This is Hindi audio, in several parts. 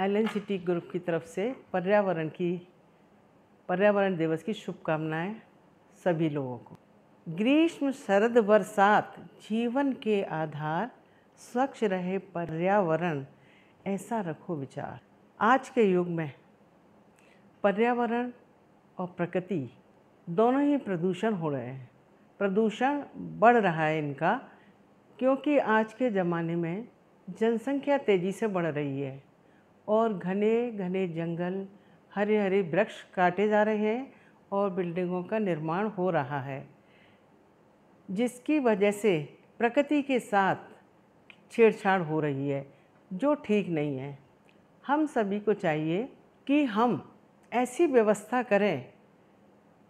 L N C T group की तरफ से पर्यावरण की पर्यावरण दिवस की शुभकामनाएं सभी लोगों को ग्रीष्म शरद बरसात जीवन के आधार स्वच्छ रहे पर्यावरण ऐसा रखो विचार आज के युग में पर्यावरण और प्रकृति दोनों ही प्रदूषण हो रहे हैं प्रदूषण बढ़ रहा है इनका क्योंकि आज के ज़माने में जनसंख्या तेज़ी से बढ़ रही है और घने घने जंगल हरे हरे वृक्ष काटे जा रहे हैं और बिल्डिंगों का निर्माण हो रहा है जिसकी वजह से प्रकृति के साथ छेड़छाड़ हो रही है जो ठीक नहीं है हम सभी को चाहिए कि हम ऐसी व्यवस्था करें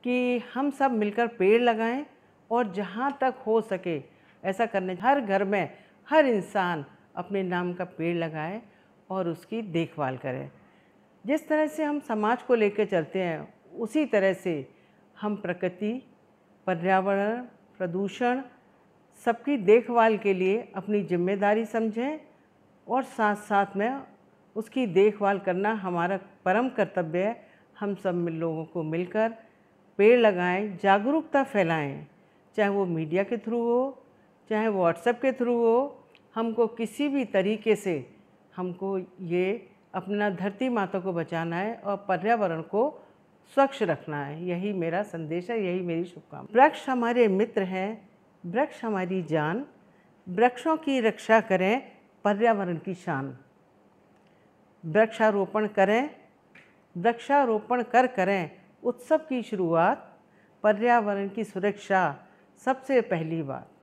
कि हम सब मिलकर पेड़ लगाएं और जहाँ तक हो सके ऐसा करने हर घर में हर इंसान अपने नाम का पेड़ लगाए और उसकी देखभाल करें जिस तरह से हम समाज को लेकर चलते हैं उसी तरह से हम प्रकृति पर्यावरण प्रदूषण सबकी देखभाल के लिए अपनी जिम्मेदारी समझें और साथ साथ में उसकी देखभाल करना हमारा परम कर्तव्य है हम सब लोगों को मिलकर पेड़ लगाएं जागरूकता फैलाएं चाहे वो मीडिया के थ्रू हो चाहे व्हाट्सएप के थ्रू हो हमको किसी भी तरीके से हमको ये अपना धरती माता को बचाना है और पर्यावरण को स्वच्छ रखना है यही मेरा संदेश है यही मेरी शुभकामना वृक्ष हमारे मित्र हैं वृक्ष हमारी जान वृक्षों की रक्षा करें पर्यावरण की शान वृक्षारोपण करें वृक्षारोपण कर करें उत्सव की शुरुआत पर्यावरण की सुरक्षा सबसे पहली बात